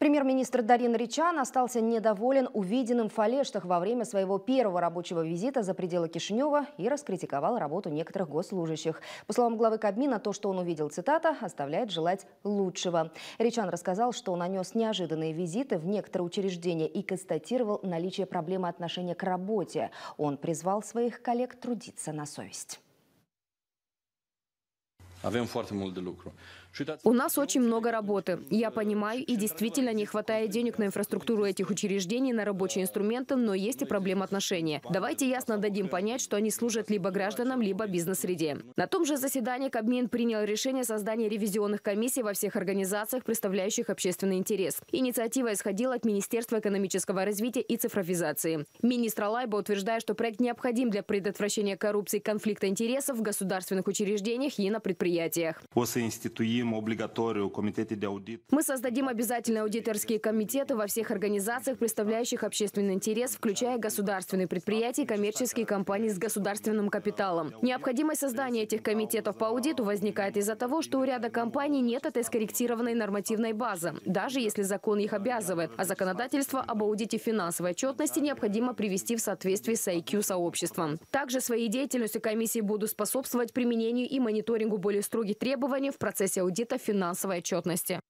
Премьер-министр Дарин Ричан остался недоволен увиденным в Фалештах во время своего первого рабочего визита за пределы Кишинева и раскритиковал работу некоторых госслужащих. По словам главы Кабмина, то, что он увидел, цитата, оставляет желать лучшего. Ричан рассказал, что он нанес неожиданные визиты в некоторые учреждения и констатировал наличие проблемы отношения к работе. Он призвал своих коллег трудиться на совесть. У нас очень много работы. Я понимаю, и действительно не хватает денег на инфраструктуру этих учреждений, на рабочие инструменты, но есть и проблема отношения. Давайте ясно дадим понять, что они служат либо гражданам, либо бизнес-среде. На том же заседании Кабмин принял решение создания ревизионных комиссий во всех организациях, представляющих общественный интерес. Инициатива исходила от Министерства экономического развития и цифровизации. Министр Лайба утверждает, что проект необходим для предотвращения коррупции и конфликта интересов в государственных учреждениях и на предприятиях предприятиях. Мы создадим обязательные аудиторские комитеты во всех организациях, представляющих общественный интерес, включая государственные предприятия и коммерческие компании с государственным капиталом. Необходимость создания этих комитетов по аудиту возникает из-за того, что у ряда компаний нет этой скорректированной нормативной базы, даже если закон их обязывает, а законодательство об аудите финансовой отчетности необходимо привести в соответствие с IQ-сообществом. Также своей деятельностью комиссии будут способствовать применению и мониторингу более более строгие требования в процессе аудита финансовой отчетности.